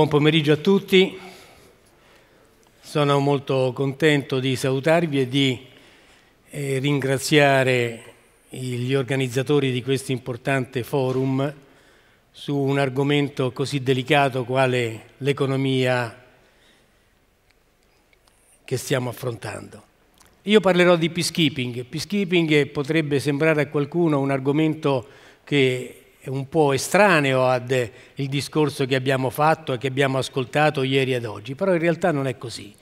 Buon pomeriggio a tutti, sono molto contento di salutarvi e di eh, ringraziare gli organizzatori di questo importante forum su un argomento così delicato quale l'economia che stiamo affrontando. Io parlerò di peacekeeping. Peacekeeping potrebbe sembrare a qualcuno un argomento che è un po' estraneo al discorso che abbiamo fatto e che abbiamo ascoltato ieri ad oggi, però in realtà non è così,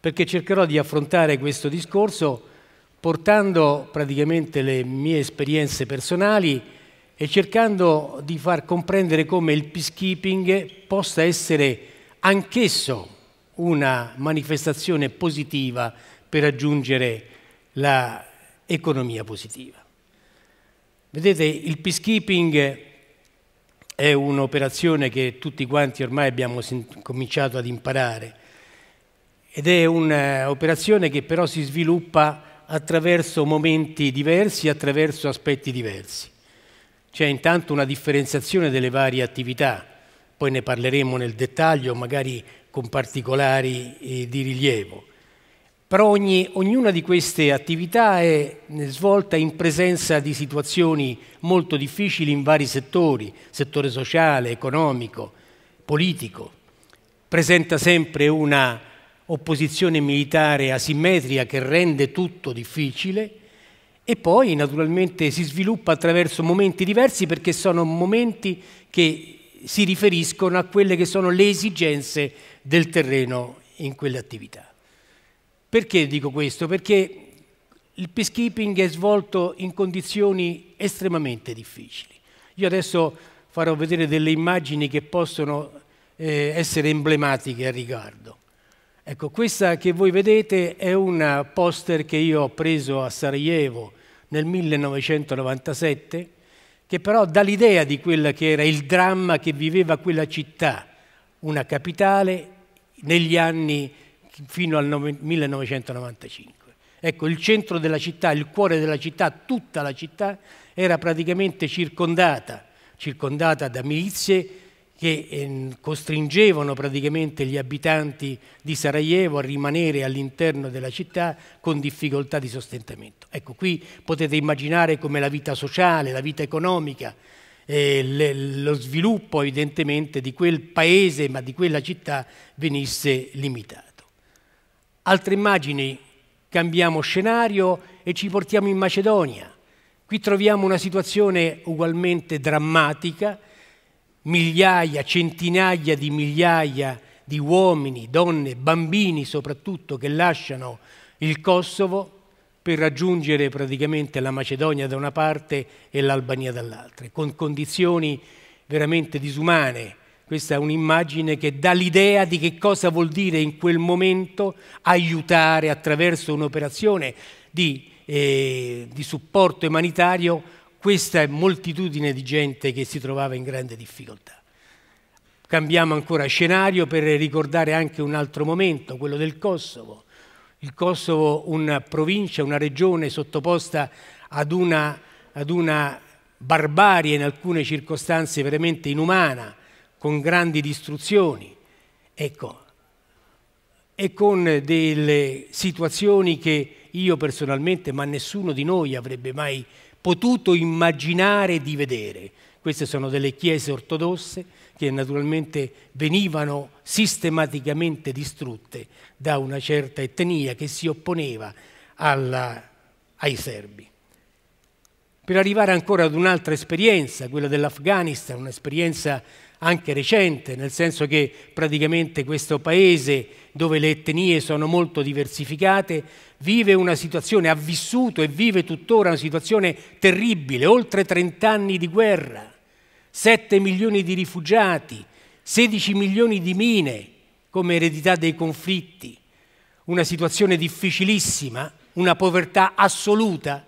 perché cercherò di affrontare questo discorso portando praticamente le mie esperienze personali e cercando di far comprendere come il peacekeeping possa essere anch'esso una manifestazione positiva per raggiungere l'economia positiva. Vedete, il peacekeeping è un'operazione che tutti quanti ormai abbiamo cominciato ad imparare ed è un'operazione che però si sviluppa attraverso momenti diversi, attraverso aspetti diversi. C'è intanto una differenziazione delle varie attività, poi ne parleremo nel dettaglio, magari con particolari eh, di rilievo però ogni, ognuna di queste attività è svolta in presenza di situazioni molto difficili in vari settori, settore sociale, economico, politico. Presenta sempre una opposizione militare asimmetrica che rende tutto difficile e poi naturalmente si sviluppa attraverso momenti diversi perché sono momenti che si riferiscono a quelle che sono le esigenze del terreno in quelle attività. Perché dico questo? Perché il peacekeeping è svolto in condizioni estremamente difficili. Io adesso farò vedere delle immagini che possono eh, essere emblematiche a riguardo. Ecco, questa che voi vedete è un poster che io ho preso a Sarajevo nel 1997, che però dà l'idea di quello che era il dramma che viveva quella città, una capitale negli anni fino al 1995. Ecco, il centro della città, il cuore della città, tutta la città era praticamente circondata, circondata da milizie che ehm, costringevano praticamente gli abitanti di Sarajevo a rimanere all'interno della città con difficoltà di sostentamento. Ecco, qui potete immaginare come la vita sociale, la vita economica, eh, lo sviluppo evidentemente di quel paese, ma di quella città venisse limitato. Altre immagini, cambiamo scenario e ci portiamo in Macedonia. Qui troviamo una situazione ugualmente drammatica, migliaia, centinaia di migliaia di uomini, donne, bambini soprattutto che lasciano il Kosovo per raggiungere praticamente la Macedonia da una parte e l'Albania dall'altra, con condizioni veramente disumane questa è un'immagine che dà l'idea di che cosa vuol dire in quel momento aiutare attraverso un'operazione di, eh, di supporto umanitario questa moltitudine di gente che si trovava in grande difficoltà. Cambiamo ancora scenario per ricordare anche un altro momento, quello del Kosovo. Il Kosovo, una provincia, una regione sottoposta ad una, ad una barbarie in alcune circostanze veramente inumana, con grandi distruzioni, ecco, e con delle situazioni che io personalmente, ma nessuno di noi avrebbe mai potuto immaginare di vedere. Queste sono delle chiese ortodosse che naturalmente venivano sistematicamente distrutte da una certa etnia che si opponeva alla, ai serbi. Per arrivare ancora ad un'altra esperienza, quella dell'Afghanistan, un'esperienza anche recente, nel senso che praticamente questo paese dove le etnie sono molto diversificate vive una situazione, ha vissuto e vive tuttora una situazione terribile, oltre 30 anni di guerra, 7 milioni di rifugiati, 16 milioni di mine come eredità dei conflitti, una situazione difficilissima, una povertà assoluta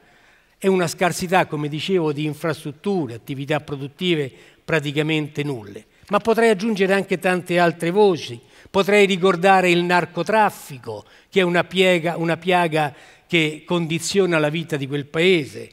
e una scarsità, come dicevo, di infrastrutture, attività produttive, praticamente nulle. Ma potrei aggiungere anche tante altre voci. Potrei ricordare il narcotraffico, che è una, piega, una piaga che condiziona la vita di quel paese.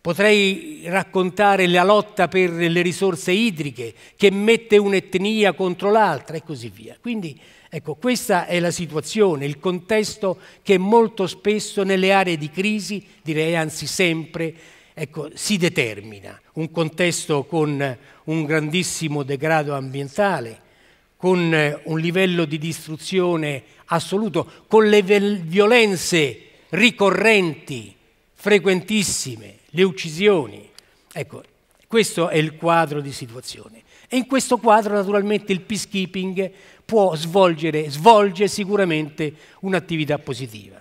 Potrei raccontare la lotta per le risorse idriche che mette un'etnia contro l'altra e così via. Quindi ecco, questa è la situazione, il contesto che molto spesso nelle aree di crisi, direi anzi sempre, ecco, si determina. Un contesto con un grandissimo degrado ambientale, con eh, un livello di distruzione assoluto, con le violenze ricorrenti, frequentissime, le uccisioni. Ecco, questo è il quadro di situazione. E in questo quadro naturalmente il peacekeeping può svolgere, svolge sicuramente un'attività positiva.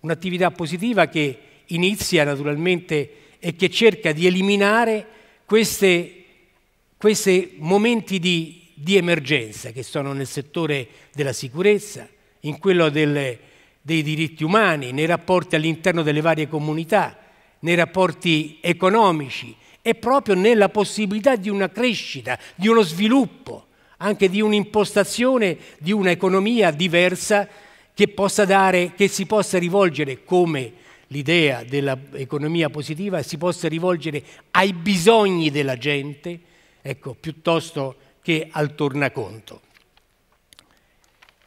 Un'attività positiva che inizia naturalmente e che cerca di eliminare queste questi momenti di, di, emergenza che sono nel settore della sicurezza, in quello del, dei diritti umani, nei rapporti all'interno delle varie comunità, nei rapporti economici e proprio nella possibilità di una crescita, di uno sviluppo, anche di un'impostazione di un'economia diversa che, possa dare, che si possa rivolgere come l'idea dell'economia positiva si possa rivolgere ai bisogni della gente, ecco, piuttosto che al tornaconto.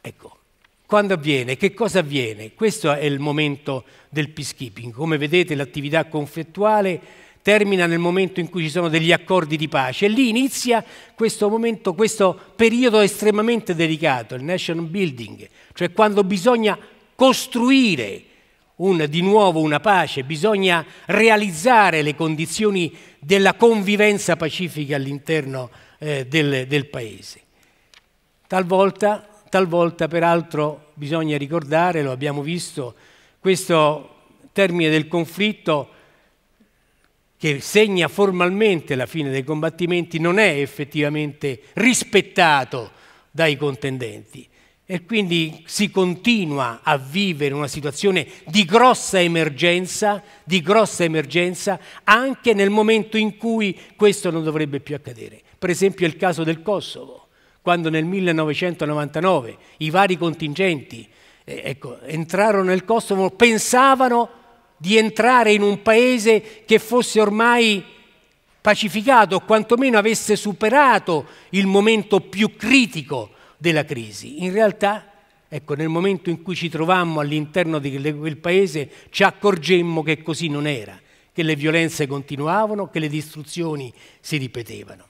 Ecco, quando avviene? Che cosa avviene? Questo è il momento del peacekeeping. Come vedete l'attività conflittuale termina nel momento in cui ci sono degli accordi di pace e lì inizia questo momento, questo periodo estremamente delicato, il nation building, cioè quando bisogna costruire un, di nuovo una pace, bisogna realizzare le condizioni della convivenza pacifica all'interno eh, del, del, Paese. Talvolta, talvolta, peraltro, bisogna ricordare, lo abbiamo visto, questo termine del conflitto che segna formalmente la fine dei combattimenti non è effettivamente rispettato dai contendenti e quindi si continua a vivere una situazione di grossa emergenza, di grossa emergenza anche nel momento in cui questo non dovrebbe più accadere. Per esempio il caso del Kosovo, quando nel 1999 i vari contingenti eh, ecco, entrarono nel Kosovo, pensavano di entrare in un paese che fosse ormai pacificato o quantomeno avesse superato il momento più critico della crisi. In realtà, ecco, nel momento in cui ci trovammo all'interno di quel paese, ci accorgemmo che così non era, che le violenze continuavano, che le distruzioni si ripetevano.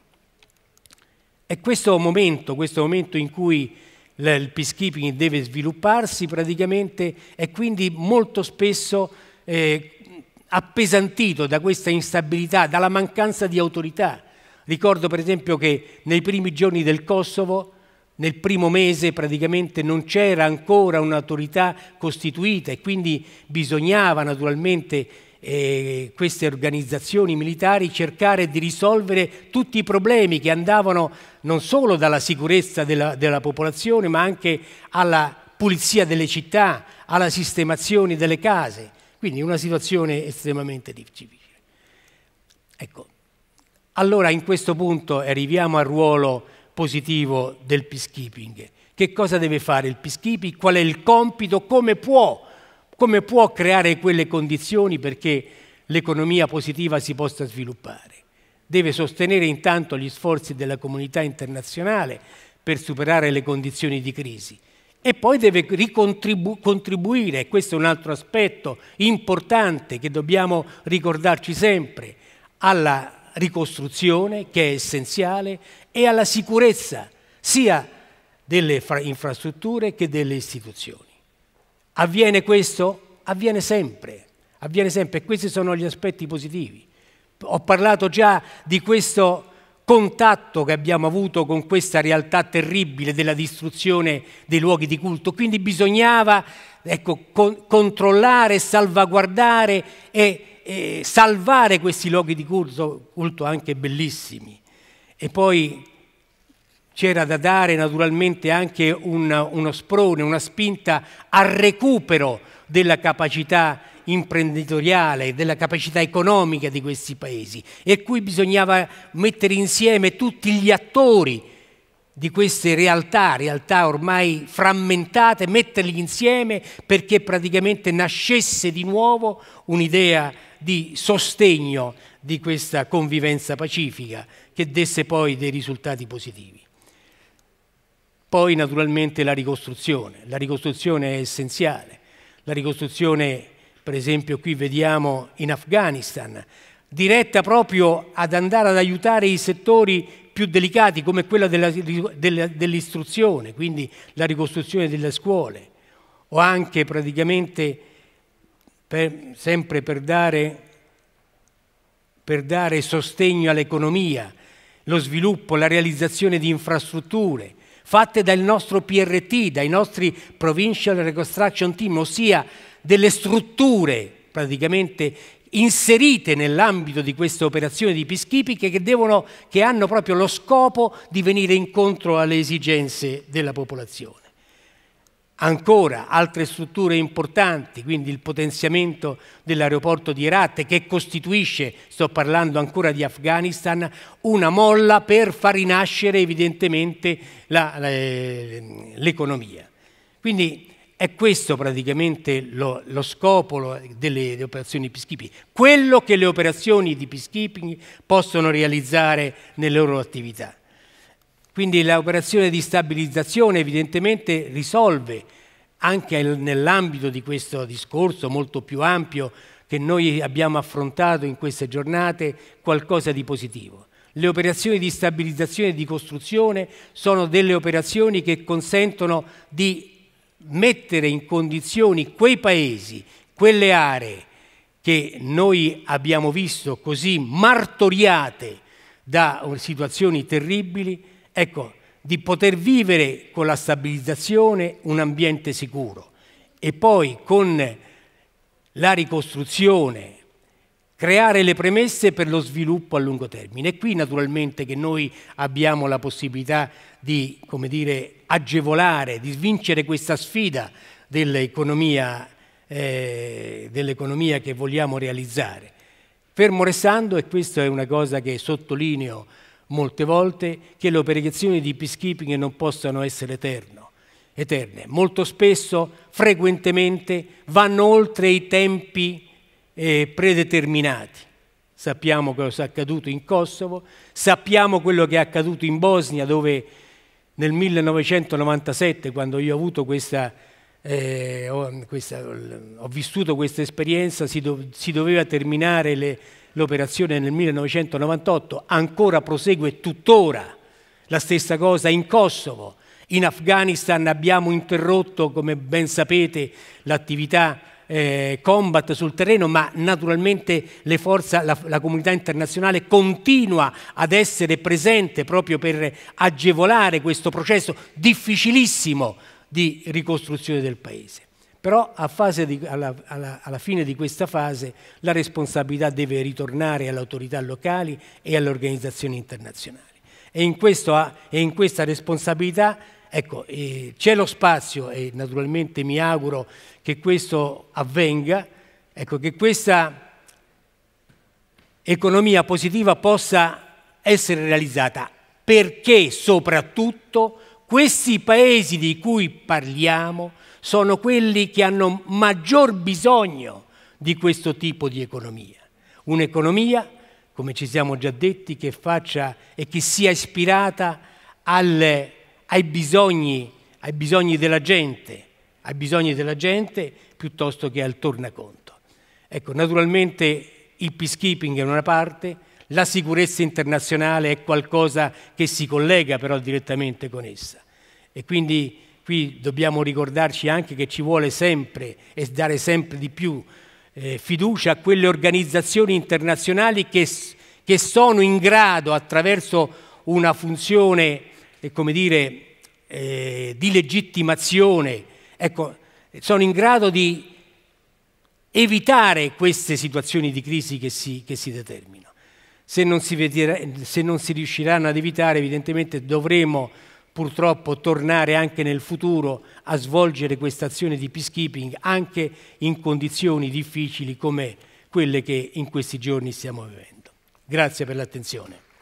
E questo momento, questo momento in cui il peacekeeping deve svilupparsi praticamente è quindi molto spesso eh, appesantito da questa instabilità, dalla mancanza di autorità. Ricordo per esempio che nei primi giorni del Kosovo nel primo mese praticamente non c'era ancora un'autorità costituita e quindi bisognava naturalmente eh, queste organizzazioni militari cercare di risolvere tutti i problemi che andavano non solo dalla sicurezza della, della popolazione ma anche alla pulizia delle città, alla sistemazione delle case. Quindi una situazione estremamente difficile. Ecco. Allora in questo punto arriviamo al ruolo positivo del peacekeeping. Che cosa deve fare il peacekeeping? Qual è il compito? Come può, come può creare quelle condizioni perché l'economia positiva si possa sviluppare? Deve sostenere intanto gli sforzi della comunità internazionale per superare le condizioni di crisi e poi deve ricontribuire, questo è un altro aspetto importante che dobbiamo ricordarci sempre, alla ricostruzione che è essenziale e alla sicurezza sia delle infrastrutture che delle istituzioni. Avviene questo? Avviene sempre, avviene sempre e questi sono gli aspetti positivi. Ho parlato già di questo contatto che abbiamo avuto con questa realtà terribile della distruzione dei luoghi di culto, quindi bisognava ecco, con, controllare, salvaguardare e eh, salvare questi luoghi di culto, culto anche bellissimi. E poi c'era da dare naturalmente anche un, uno sprone, una spinta al recupero della capacità imprenditoriale, della capacità economica di questi paesi e qui bisognava mettere insieme tutti gli attori di queste realtà, realtà ormai frammentate, metterli insieme perché praticamente nascesse di nuovo un'idea di sostegno di questa convivenza pacifica che desse poi dei risultati positivi. Poi naturalmente la ricostruzione, la ricostruzione è essenziale, la ricostruzione per esempio qui vediamo in Afghanistan, diretta proprio ad andare ad aiutare i settori più delicati come quella della, della, dell'istruzione, quindi la ricostruzione delle scuole, o anche praticamente per, sempre per dare, per dare sostegno all'economia, lo sviluppo, la realizzazione di infrastrutture fatte dal nostro PRT, dai nostri Provincial Reconstruction Team, ossia delle strutture praticamente inserite nell'ambito di queste operazioni di peacekeeping che, devono, che hanno proprio lo scopo di venire incontro alle esigenze della popolazione. Ancora altre strutture importanti, quindi il potenziamento dell'aeroporto di Herat che costituisce, sto parlando ancora di Afghanistan, una molla per far rinascere evidentemente eh, l'economia. Quindi è questo praticamente lo, lo scopo delle, delle, operazioni di peacekeeping, quello che le operazioni di peacekeeping possono realizzare nelle loro attività. Quindi l'operazione di stabilizzazione evidentemente risolve anche nell'ambito di questo discorso molto più ampio che noi abbiamo affrontato in queste giornate qualcosa di positivo. Le operazioni di stabilizzazione e di costruzione sono delle operazioni che consentono di mettere in condizioni quei paesi, quelle aree che noi abbiamo visto così martoriate da situazioni terribili, ecco, di poter vivere con la stabilizzazione un ambiente sicuro e poi con la ricostruzione, creare le premesse per lo sviluppo a lungo termine. È qui naturalmente che noi abbiamo la possibilità di, come dire, agevolare, di vincere questa sfida dell'economia, eh, dell'economia che vogliamo realizzare. Fermo restando, e questa è una cosa che sottolineo molte volte, che le operazioni di peacekeeping non possano essere eterno, eterne. Molto spesso, frequentemente, vanno oltre i tempi eh, predeterminati. Sappiamo cosa è accaduto in Kosovo, sappiamo quello che è accaduto in Bosnia dove nel 1997, quando io ho avuto questa, eh, ho, questa, ho vissuto questa esperienza, si, do, si doveva terminare le, l'operazione nel 1998, ancora prosegue tuttora la stessa cosa in Kosovo. In Afghanistan abbiamo interrotto, come ben sapete, l'attività eh, combat sul terreno, ma naturalmente forze, la, la, comunità internazionale continua ad essere presente proprio per agevolare questo processo difficilissimo di ricostruzione del paese. Però di, alla, alla, alla fine di questa fase la responsabilità deve ritornare alle autorità locali e alle organizzazioni internazionali. E in, questo, e in, questa responsabilità Ecco, eh, c'è lo spazio e naturalmente mi auguro che questo avvenga, ecco, che questa economia positiva possa essere realizzata, perché soprattutto questi paesi di cui parliamo sono quelli che hanno maggior bisogno di questo tipo di economia. Un'economia, come ci siamo già detti, che faccia e che sia ispirata alle ai bisogni, ai bisogni della gente, ai bisogni della gente piuttosto che al tornaconto. Ecco, naturalmente il peacekeeping è una parte, la sicurezza internazionale è qualcosa che si collega però direttamente con essa. E quindi qui dobbiamo ricordarci anche che ci vuole sempre e dare sempre di più eh, fiducia a quelle organizzazioni internazionali che, che sono in grado, attraverso una funzione come dire, eh, di legittimazione, ecco, sono in grado di evitare queste situazioni di crisi che si, che si determinano. Se non si, vedrà, se non si riusciranno ad evitare, evidentemente dovremo purtroppo tornare anche nel futuro a svolgere questa azione di peacekeeping anche in condizioni difficili come quelle che in questi giorni stiamo vivendo. Grazie per l'attenzione.